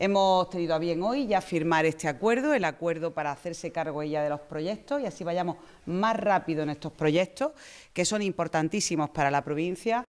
Hemos tenido a bien hoy ya firmar este acuerdo, el acuerdo para hacerse cargo ella de los proyectos y así vayamos más rápido en estos proyectos que son importantísimos para la provincia.